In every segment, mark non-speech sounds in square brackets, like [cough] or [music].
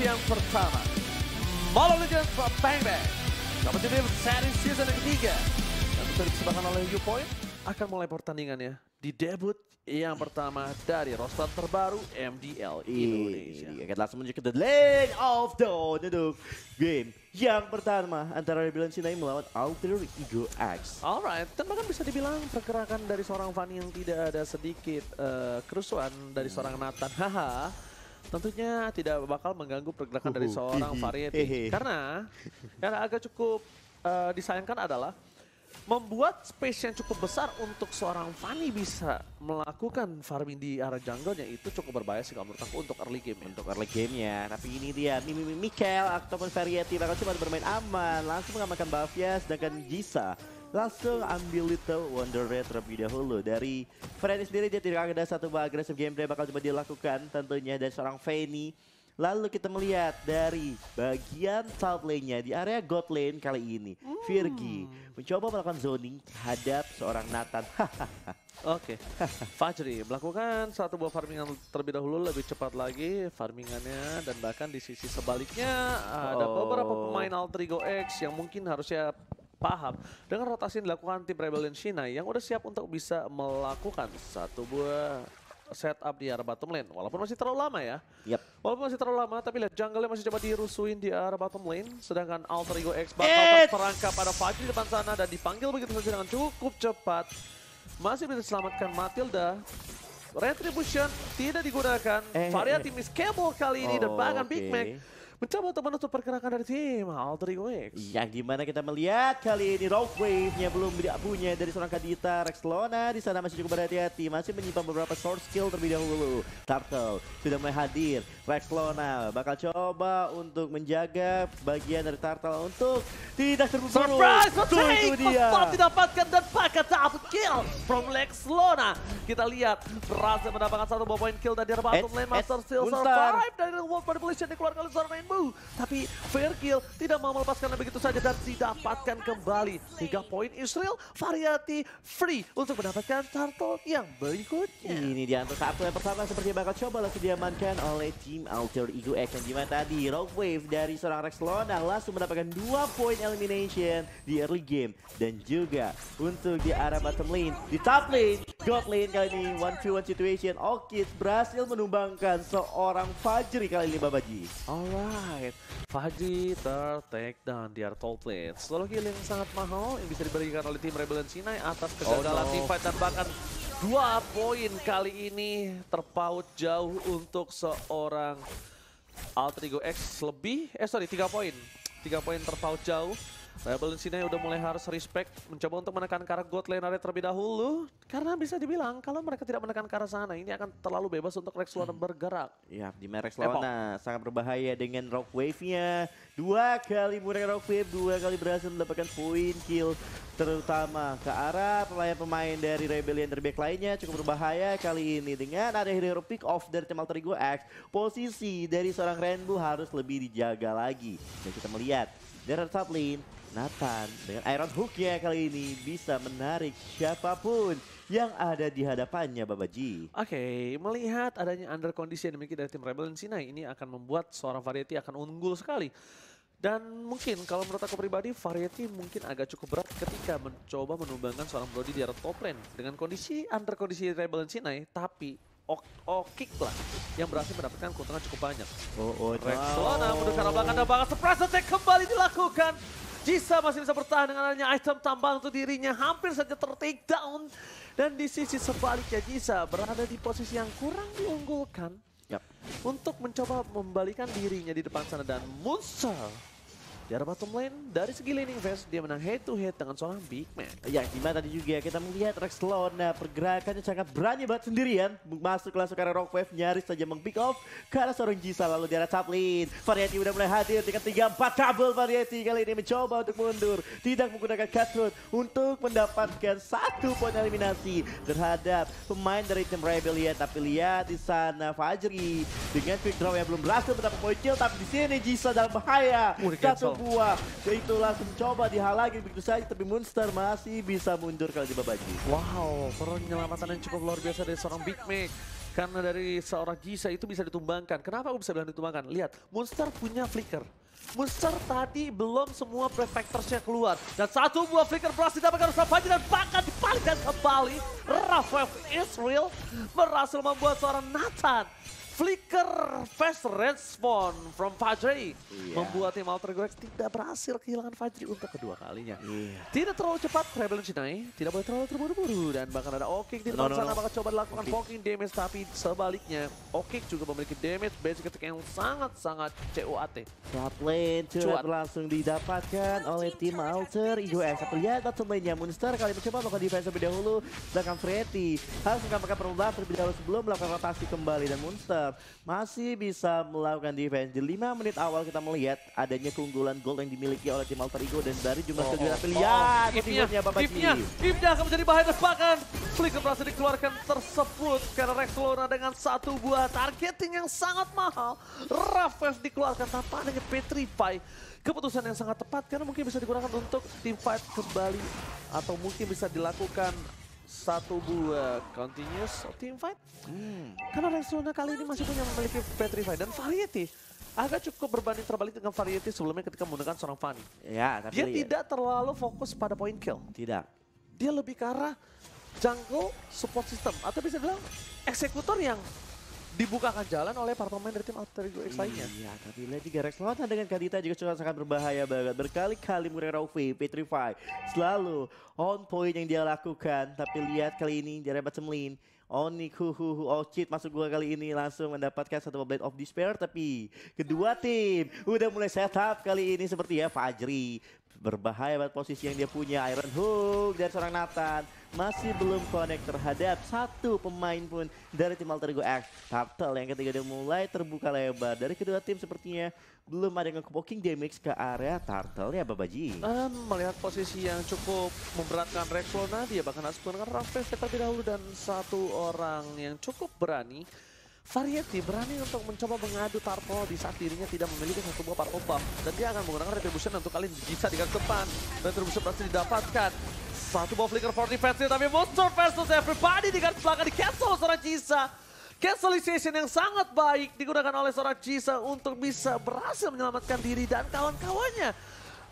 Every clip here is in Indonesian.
yang pertama. Malam Legend Bang Bang. Dapat jadi seri season yang ketiga. Dan bisa oleh oleh Point akan mulai pertandingannya di debut yang pertama dari roster terbaru MDL iya, Indonesia. Iya. kita langsung menuju ke the lane of the duduk game yang pertama antara Rebellion Sinai melawan Alter Ego X. Alright, dan bahkan bisa dibilang pergerakan dari seorang Fanny yang tidak ada sedikit uh, kerusuhan dari hmm. seorang Nathan. Haha tentunya tidak bakal mengganggu pergerakan uhuh. dari seorang variety. Karena yang agak cukup uh, disayangkan adalah membuat space yang cukup besar untuk seorang Fanny bisa melakukan farming di arah jungle-nya itu cukup berbahaya sih kalau menurut aku untuk early game. Untuk early game ya, tapi ini dia Mimi Mikel ataupun Variety cuma bermain aman, langsung mengamankan Bavia sedangkan Jisa langsung ambil Little Wonder Red terlebih dahulu. Dari Freddy sendiri dia tidak ada satu bahagia agresif gameplay bakal coba dilakukan tentunya dari seorang Fanny. Lalu kita melihat dari bagian top lane-nya di area god lane kali ini. Hmm. Virgi mencoba melakukan zoning terhadap seorang Nathan. [laughs] Oke, okay. Fajri melakukan satu buah farmingan terlebih dahulu lebih cepat lagi farmingannya dan bahkan di sisi sebaliknya oh. ada beberapa pemain Altrigo X yang mungkin harusnya paham dengan rotasi yang dilakukan tim Rebellion China yang udah siap untuk bisa melakukan satu buah setup di arah bottom lane. Walaupun masih terlalu lama ya. Yep. Walaupun masih terlalu lama, tapi lihat jungle masih coba dirusuin di arah bottom lane. Sedangkan Alter Ego X bakal terperangkap pada Fajri di depan sana dan dipanggil begitu saja dengan cukup cepat. Masih bisa diselamatkan Matilda. Retribution tidak digunakan. Eh, Varian eh. tim Cable kali ini oh, dan bahkan okay. Big oh, Mac mencoba untuk menutup pergerakan dari tim Alter Ego X. Ya gimana kita melihat kali ini Rock Wave-nya belum tidak punya dari seorang Kadita rex lona di sana masih cukup berhati-hati masih menyimpan beberapa short skill terlebih dahulu. Turtle sudah mulai hadir. lona bakal coba untuk menjaga bagian dari Turtle untuk tidak terburu-buru. Surprise, Tuh, take, itu dia. didapatkan dan pakai top kill from rex lona. Kita lihat berhasil mendapatkan satu boboin poin kill dari Batu eh, Lane Master eh, Steel Survive dari world Manipulation dikeluarkan oleh seorang Bu. Tapi kill tidak mau melepaskan begitu saja dan didapatkan kembali. Tiga poin Israel, variati free untuk mendapatkan turtle yang berikutnya. Ini dia untuk kartu yang pertama seperti yang bakal coba langsung diamankan oleh tim Alter Ego X. Yang dimana tadi Rogue Wave dari seorang Rex Lona langsung mendapatkan dua poin elimination di early game. Dan juga untuk di arah bottom lane, di top lane, God lane kali ini one two one situation. Okit berhasil menumbangkan seorang Fajri kali ini Babaji. Alright side. Fahdi tertake down di top lane. Solo kill yang sangat mahal yang bisa diberikan oleh tim Rebellion Sinai atas oh, kegagalan oh no. fight dan bahkan dua poin kali ini terpaut jauh untuk seorang Alter Ego X lebih, eh sorry tiga poin. Tiga poin terpaut jauh saya sini udah mulai harus respect, mencoba untuk menekan ke arah God terlebih dahulu. Karena bisa dibilang kalau mereka tidak menekan ke arah sana, ini akan terlalu bebas untuk Rex Lona bergerak. Ya di Rex Lona sangat berbahaya dengan Rock Wave-nya. Dua kali murah Rock Wave, dua kali berhasil mendapatkan poin kill terutama ke arah pelayan pemain dari Rebellion terbaik lainnya cukup berbahaya kali ini dengan ada hero pick off dari tim Alter Ego X posisi dari seorang Rainbow harus lebih dijaga lagi dan kita melihat Derek Sutlin, Nathan dengan Iron Hook ya kali ini bisa menarik siapapun yang ada di hadapannya Babaji. Ji. Oke, okay, melihat adanya under condition demikian dari tim Rebel Sinai ini akan membuat seorang Variety akan unggul sekali. Dan mungkin kalau menurut aku pribadi, Variety mungkin agak cukup berat ketika mencoba menumbangkan seorang Brody di arah top lane. Dengan kondisi under kondisi Rebel Sinai, tapi Okik lah yang berhasil mendapatkan keuntungan cukup banyak. Oh, oh, oh. Rexona oh. menurut belakang dan banget. surprise attack kembali dilakukan. Jisa masih bisa bertahan dengan adanya item tambahan untuk dirinya. Hampir saja tertake down. Dan di sisi sebaliknya Jisa berada di posisi yang kurang diunggulkan. Yep. Untuk mencoba membalikan dirinya di depan sana dan Monster dari bottom lane, dari segi laning phase, dia menang head to head dengan seorang Big Man. Ya, gimana tadi juga kita melihat rex lona nah, pergerakannya sangat berani banget sendirian. Masuk langsung ke arah Rock Wave, nyaris saja meng-pick off karena seorang Jisa lalu di arah top lane. Variety udah mulai hadir dengan 3-4 kabel Variety kali ini mencoba untuk mundur. Tidak menggunakan cutthroat untuk mendapatkan satu poin eliminasi terhadap pemain dari tim Rebellion. Tapi lihat di sana Fajri dengan quick draw yang belum berhasil mendapat poin kill. Tapi di sini Jisa dalam bahaya. Aqua. Itu langsung coba dihalangi begitu saja, tapi Monster masih bisa mundur kalau di Babaji. Wow, penyelamatan yang cukup luar biasa dari seorang Big Mac. Karena dari seorang Gisa itu bisa ditumbangkan. Kenapa aku bisa bilang ditumbangkan? Lihat, Monster punya flicker. Monster tadi belum semua prefectorsnya keluar. Dan satu buah flicker berhasil didapatkan Rafa Panji dan bahkan dipalikan dan kembali. Rafael Israel berhasil membuat seorang Nathan flicker fast respawn from Fajri. Yeah. Membuat tim Alter Gorex tidak berhasil kehilangan Fajri untuk kedua kalinya. Yeah. Tidak terlalu cepat Rebellion Shinai, tidak boleh terlalu terburu-buru. Dan bahkan ada Oking di depan no, no, sana no. bakal coba dilakukan okay. damage. Tapi sebaliknya Oking juga memiliki damage basic attack yang sangat-sangat COAT. Top lane cuat langsung didapatkan oleh tim Alter. US lihat atau mainnya Monster kali mencoba melakukan defense terlebih dahulu. Sedangkan Freddy harus menggambarkan perubahan terlebih dahulu sebelum melakukan rotasi kembali. Dan Monster masih bisa melakukan defense. Di 5 menit awal kita melihat adanya keunggulan gold yang dimiliki oleh tim Alter Ego dan dari jumlah oh, kita pilihan. Tipnya, tipnya, tipnya akan menjadi bahaya terpakan. Flicker berhasil dikeluarkan tersebut karena Rex Lona dengan satu buah targeting yang sangat mahal. Raffles dikeluarkan tanpa adanya Petrify keputusan yang sangat tepat karena mungkin bisa digunakan untuk tim fight kembali atau mungkin bisa dilakukan satu buah continuous team fight. Hmm. Karena Rexona kali ini masih punya memiliki Petrify dan Variety. Agak cukup berbanding terbalik dengan Variety sebelumnya ketika menggunakan seorang Fanny. Ya, tapi Dia tidak terlalu fokus pada point kill. Tidak. Dia lebih ke arah jungle support system. Atau bisa bilang eksekutor yang dibukakan jalan oleh para pemain dari tim Alter Ego X lainnya. Iya, tapi lihat juga Rex dengan Kadita juga sudah sangat berbahaya banget. Berkali-kali Murai Raufi, Petrify, selalu on point yang dia lakukan. Tapi lihat kali ini dia rebat Oni Onik, oh cheat masuk gua kali ini langsung mendapatkan satu Blade of Despair. Tapi kedua tim udah mulai setup kali ini seperti ya Fajri. Berbahaya banget posisi yang dia punya. Iron Hook dari seorang Nathan. Masih belum connect terhadap satu pemain pun dari tim Alter Ego X. Turtle yang ketiga dia mulai terbuka lebar. Dari kedua tim sepertinya belum ada yang poking damage ke area Turtle ya Babaji. Um, melihat posisi yang cukup memberatkan Rexlona dia bahkan harus menggunakan Rampage terlebih dahulu. Dan satu orang yang cukup berani Variety berani untuk mencoba mengadu Tarpol di saat dirinya tidak memiliki satu buah Tarpol Buff. Dan dia akan menggunakan Retribution untuk kalian bisa di ke depan. Retribution berhasil didapatkan. Satu buah flicker for defense tapi Monster versus everybody di garis belakang di castle seorang Jisa. Cancelization yang sangat baik digunakan oleh seorang Jisa untuk bisa berhasil menyelamatkan diri dan kawan-kawannya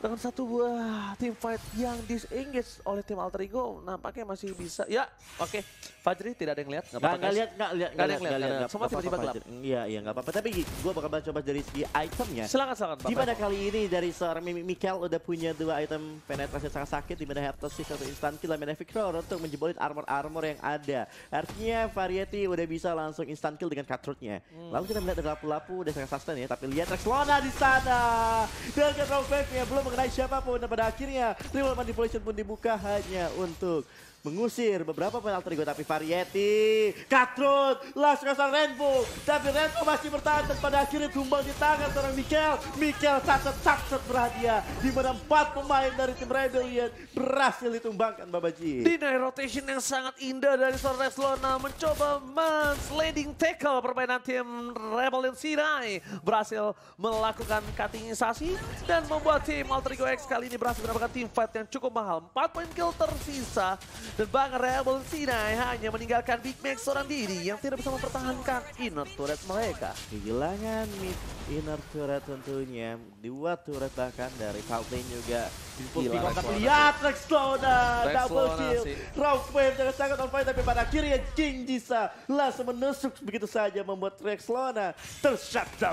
dengan satu buah tim fight yang disengage oleh tim Alter Ego nampaknya masih bisa ya oke okay. Fajri tidak ada yang lihat nggak apa-apa nggak lihat nggak lihat nggak lihat semua tiba-tiba gelap iya iya nggak apa-apa tapi gue bakal coba dari segi itemnya silakan silakan di mana kali ini dari seorang Mikel udah punya dua item penetrasi sangat sakit di mana Hector sih satu instan kill dan efek roll untuk menjebolin armor armor yang ada artinya variety udah bisa langsung instan kill dengan cutthroatnya hmm. lalu kita melihat ada lapu-lapu udah sangat sustain ya tapi lihat Rexlona di sana dan Rogue belum mengenai siapapun dan pada akhirnya Triple Manipulation pun dibuka hanya untuk mengusir beberapa pemain alter ego tapi variety, Katrut, last Kasang Rainbow, tapi Rainbow masih bertahan dan pada akhirnya tumbang di tangan seorang Mikel, Mikel sacet-sacet berhadiah di mana empat pemain dari tim Rebellion berhasil ditumbangkan Babaji. Dinai rotation yang sangat indah dari seorang Reslona mencoba sliding tackle permainan tim Rebellion sirai berhasil melakukan cuttingisasi dan membuat tim alter X kali ini berhasil mendapatkan tim fight yang cukup mahal. Empat poin kill tersisa dan Rebel Sinai hanya meninggalkan Big Mac seorang diri yang tidak bisa mempertahankan inner turret mereka. Kehilangan mid inner turret tentunya, dua turret bahkan dari Falcon juga Gila, Rex tapi lihat Rex Lona, double kill. Rock Wave jangan sangat on fire, tapi pada akhirnya Jing Jisa langsung menusuk begitu saja membuat Rex Lona down.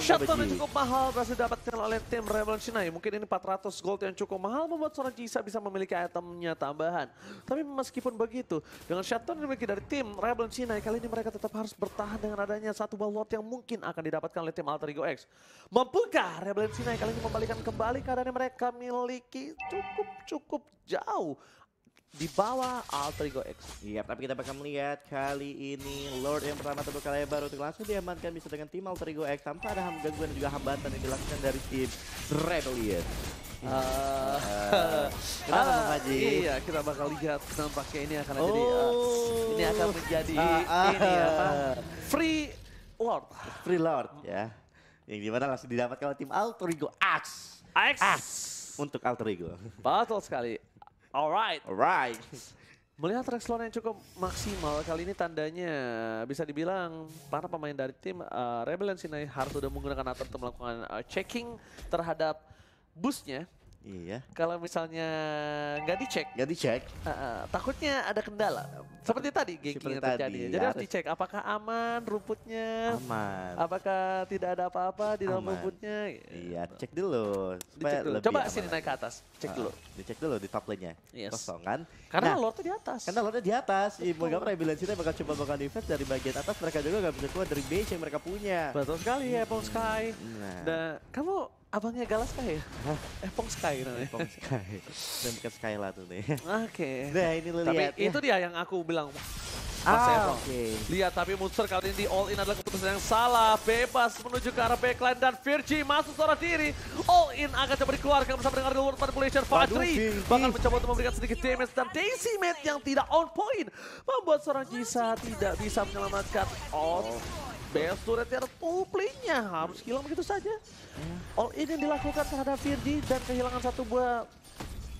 Shutdown yang cukup mahal berhasil didapatkan oleh tim Shinai. Ya, mungkin ini 400 gold yang cukup mahal membuat seorang Jisa bisa memiliki itemnya tambahan. Tapi meskipun begitu, dengan shutdown yang dimiliki dari tim Shinai, kali ini mereka tetap harus bertahan dengan adanya satu ball yang mungkin akan didapatkan oleh tim Alter Ego X. Mampukah Shinai kali ini membalikan kembali yang mereka miliki cukup cukup jauh di bawah alter ego X. Iya, tapi kita bakal melihat kali ini Lord yang pertama tentu kali baru untuk diamankan bisa dengan tim alter ego X tanpa ada gangguan dan juga hambatan yang dilakukan dari tim Rebellion. Uh, ah. uh, [laughs] kenapa uh, Iya, kita bakal lihat nampaknya ini akan ah, oh. jadi uh, ini akan menjadi uh, uh, ini apa? Free Lord. Free Lord ya. Yang dimana langsung didapat kalau tim Alter Ego Axe. Axe untuk alter ego. [laughs] Betul sekali. Alright. Alright. [laughs] Melihat Rexlon yang cukup maksimal kali ini tandanya bisa dibilang para pemain dari tim uh, Rebel Sinai harus sudah menggunakan atur untuk melakukan uh, checking terhadap busnya Iya. Kalau misalnya nggak dicek, nggak dicek, uh, takutnya ada kendala. Seperti tadi gengking yang terjadi. Jadi ya. harus dicek apakah aman rumputnya, aman. Apakah tidak ada apa-apa di dalam aman. rumputnya? Iya, cek dulu. Dicek dulu. Coba aman. sini naik ke atas, cek uh, dulu. Dicek dulu di top lane-nya. Yes. Kosong kan? Karena nah, lordnya di atas. Karena lordnya di atas. Ibu nggak pernah bilang sini mereka coba bakal defense dari bagian atas. Mereka juga nggak bisa keluar dari base yang mereka punya. Betul sekali, hmm. Apple Sky. Nah. Dan kamu abangnya galas Sky ya? Eh, Pong Sky namanya. Pong Sky. Dan bukan Sky lah tuh nih. Oke. Nah ini lu Tapi lihat Tapi ya. itu dia yang aku bilang. Ah, oke. Okay. Lihat tapi monster kali ini di all in adalah keputusan yang salah. Bebas menuju ke arah backline dan Virgi masuk suara diri. All in akan coba dikeluarkan bersama dengan reward manipulation Fajri. Bahkan mencoba untuk memberikan sedikit damage dan Daisy Mate yang tidak on point. Membuat seorang Jisa tidak bisa menyelamatkan all. Oh. Best turret tuh harus hilang begitu saja. Iya. All ini dilakukan terhadap Virgi dan kehilangan satu buah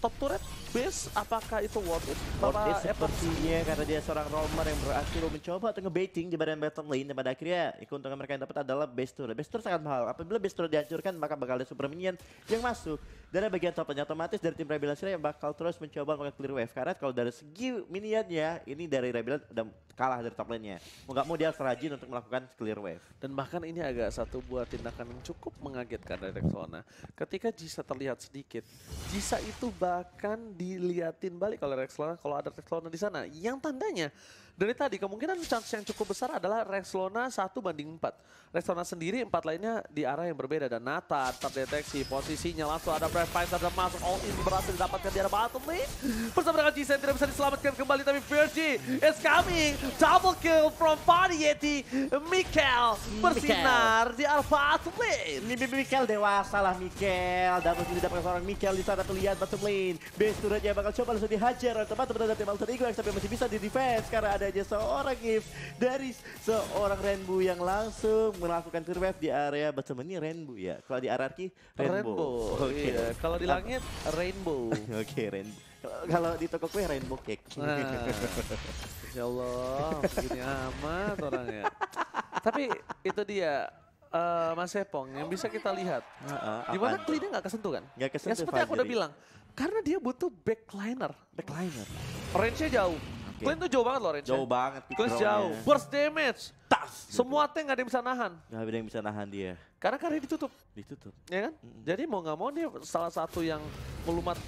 top turret base apakah itu worth it? worth it sepertinya karena dia seorang roamer yang berakhir mencoba untuk ngebaiting di badan battle lane dan pada akhirnya keuntungan mereka yang dapat adalah base tour. Base tour sangat mahal. Apabila base tour dihancurkan maka bakal ada super minion yang masuk. Dan bagian top otomatis dari tim Rebellion yang bakal terus mencoba melakukan clear wave karena kalau dari segi minionnya ini dari Rebellion udah kalah dari top lane-nya. Mau gak mau dia harus rajin untuk melakukan clear wave. Dan bahkan ini agak satu buah tindakan yang cukup mengagetkan dari Rexona. Ketika Jisa terlihat sedikit, Jisa itu bahkan diliatin balik oleh Rex lona kalau ada Rex lona di sana yang tandanya dari tadi kemungkinan chance yang cukup besar adalah Reslona satu banding 4. Reslona sendiri empat lainnya di arah yang berbeda dan Nata terdeteksi posisinya langsung ada Brad Fighter ada masuk all in berhasil didapatkan di arah bottom lane. Bersama dengan Jisen tidak bisa diselamatkan kembali tapi Virgi, is coming. Double kill from Fadi Yeti. Mikel bersinar di arah bottom lane. Mikel dewasa lah Mikel. Dan kill didapatkan seorang Mikel di sana terlihat bottom lane. Base turretnya bakal coba langsung dihajar Tempat teman-teman tim Alter Eagle tapi masih bisa di defense karena ada aja seorang If dari seorang Renbu yang langsung melakukan survive di area bersama ini Renbu ya. Kalau di Araki Rainbow. [laughs] Oke. Okay. Iya. Kalau di langit Rainbow. [laughs] Oke, okay, Rainbow. Kalau di toko kue Rainbow Cake. Nah, Insya Allah, begini amat orangnya. Tapi itu dia uh, Mas Sepong yang bisa kita lihat. Uh, uh, di mana clean nggak kesentuh kan? Nggak kesentuh. Ya, seperti aku udah bilang, karena dia butuh backliner. Backliner. Range-nya jauh. Okay. Clint tuh jauh banget loh Range. Ya? Jauh ya. banget. Clint jauh. Burst damage. Tas. Gitu. Semua tank gak ada yang bisa nahan. Gak ada yang bisa nahan dia. Karena karena ditutup. Ditutup. Ya kan? Mm -hmm. Jadi mau gak mau dia salah satu yang melumat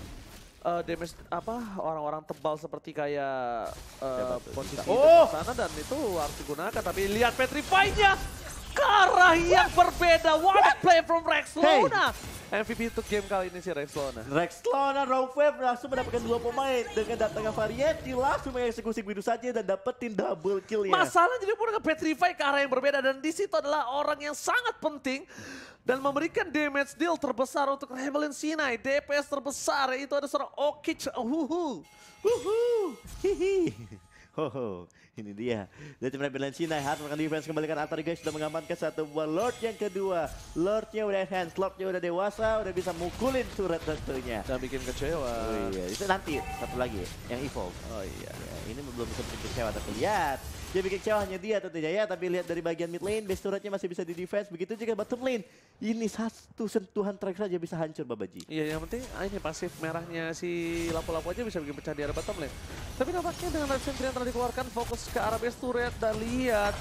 uh, damage apa orang-orang tebal seperti kayak uh, posisi oh! sana dan itu harus digunakan tapi lihat petrify-nya ke arah yang berbeda. What, What? a play from Lona. Hey. MVP untuk game kali ini si Rex Luna round 5 langsung mendapatkan dua pemain dengan datangnya yang langsung mengeksekusi itu saja dan dapetin double kill ya. Masalahnya jadi pun Petrify ke arah yang berbeda dan di situ adalah orang yang sangat penting dan memberikan damage deal terbesar untuk Rebellion Sinai. DPS terbesar itu ada seorang Okic. Uhuhu. Uhuhu. Hihi. Hoho, ini dia. Dari tim Red Midland Hard akan defense kembalikan Atari guys sudah mengamankan satu buah Lord yang kedua. Lordnya udah enhance, Lordnya udah dewasa, udah bisa mukulin turret tentunya. Dan bikin kecewa. Oh iya, itu nanti satu lagi yang evolve. Oh iya. Ya, ini belum bisa bikin kecewa tapi lihat dia bikin kecewa hanya dia tentunya ya, tapi lihat dari bagian mid lane, base turretnya masih bisa di defense. Begitu juga bottom lane. Ini satu sentuhan track saja bisa hancur Babaji. Iya, yang penting ah, ini pasif merahnya si lapu-lapu aja bisa bikin pecah di area bottom lane. Tapi nampaknya dengan live yang telah dikeluarkan, fokus ke arah base turret dan lihat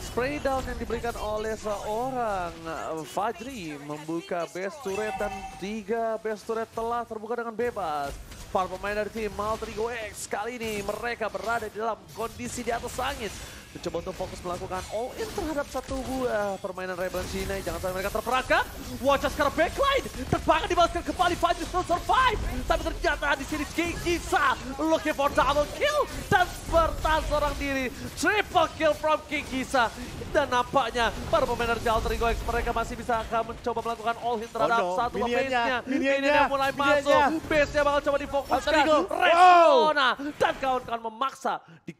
spray down yang diberikan oleh seorang eh, Fajri membuka base turret dan tiga base turret telah terbuka dengan bebas. Para pemain dari tim Maltrigo X kali ini mereka berada di dalam kondisi di atas angin. Mencoba untuk fokus melakukan all in terhadap satu buah permainan Rebellion Sinai. Jangan sampai mereka terperangkap. Watch sekarang backline. Terbangan dibalaskan kembali. fajr still survive. Tapi ternyata di sini Isa looking for double kill. Dan bertahan seorang diri. Triple kill from Isa. Dan nampaknya para pemain dari Arjal Trigoex mereka masih bisa akan mencoba melakukan all in terhadap oh no. satu base-nya. Minionnya mulai masuk. Base-nya bakal coba difokuskan. Respona. Dan kawan-kawan memaksa di